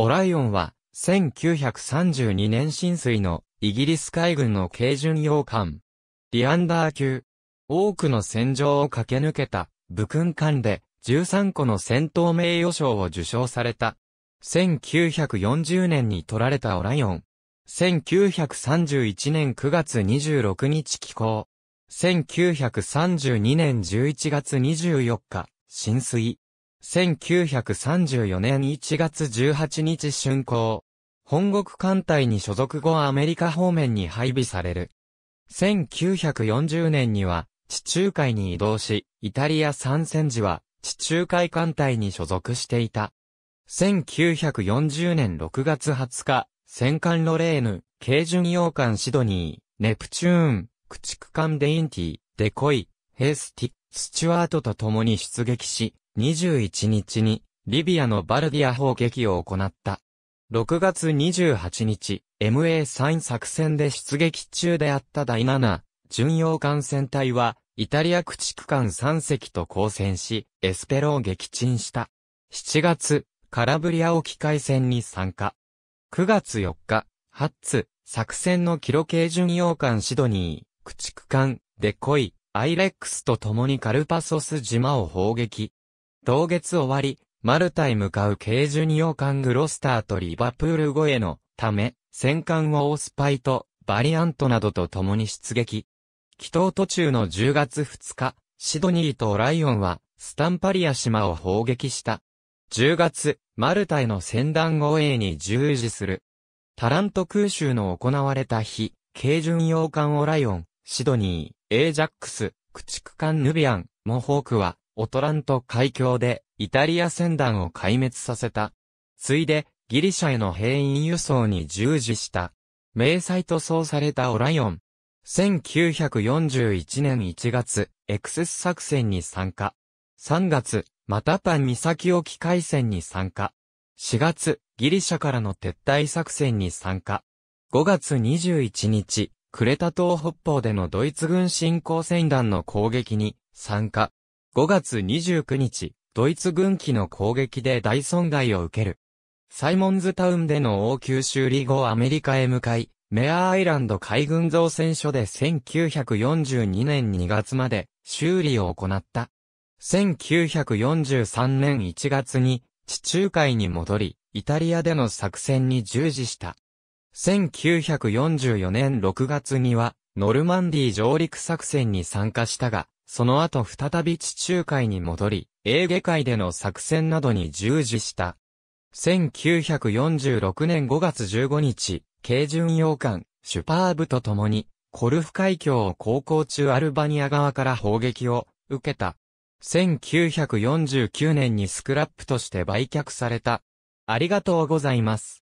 オライオンは、1932年浸水のイギリス海軍の軽巡洋艦。リアンダー級。多くの戦場を駆け抜けた武勲艦で13個の戦闘名誉賞を受賞された。1940年に取られたオライオン。1931年9月26日寄港。1932年11月24日、浸水。1934年1月18日竣工。本国艦隊に所属後アメリカ方面に配備される。1940年には地中海に移動し、イタリア参戦時は地中海艦隊に所属していた。1940年6月20日、戦艦ロレーヌ、軽巡洋艦シドニー、ネプチューン、駆逐艦デインティ、デコイ、ヘスティ、スチュワートと共に出撃し、21日に、リビアのバルディア砲撃を行った。6月28日、MA3 作戦で出撃中であった第7、巡洋艦船隊は、イタリア駆逐艦3隻と交戦し、エスペロを撃沈した。7月、カラブリア沖海戦に参加。9月4日、ハッツ、作戦のキロ系巡洋艦シドニー、駆逐艦、デコイ、アイレックスと共にカルパソス島を砲撃。当月終わり、マルタへ向かう軽巡洋艦グロスターとリバプール越えのため、戦艦をオースパイとバリアントなどと共に出撃。祈祷途中の10月2日、シドニーとライオンはスタンパリア島を砲撃した。10月、マルタへの戦団護衛に従事する。タラント空襲の行われた日、軽巡洋艦オライオン、シドニー、エージャックス、駆逐艦ヌビアン、モホークは、オトラント海峡でイタリア船団を壊滅させた。ついで、ギリシャへの兵員輸送に従事した。迷彩塗装されたオライオン。1941年1月、エクセス作戦に参加。3月、マタパン岬沖海戦に参加。4月、ギリシャからの撤退作戦に参加。5月21日、クレタ島北方でのドイツ軍侵攻船団の攻撃に参加。5月29日、ドイツ軍機の攻撃で大損害を受ける。サイモンズタウンでの応急修理後アメリカへ向かい、メアアイランド海軍造船所で1942年2月まで修理を行った。1943年1月に地中海に戻り、イタリアでの作戦に従事した。1944年6月にはノルマンディ上陸作戦に参加したが、その後再び地中海に戻り、エーゲ海での作戦などに従事した。1946年5月15日、軽巡洋艦、シュパーブと共に、コルフ海峡を航行中アルバニア側から砲撃を受けた。1949年にスクラップとして売却された。ありがとうございます。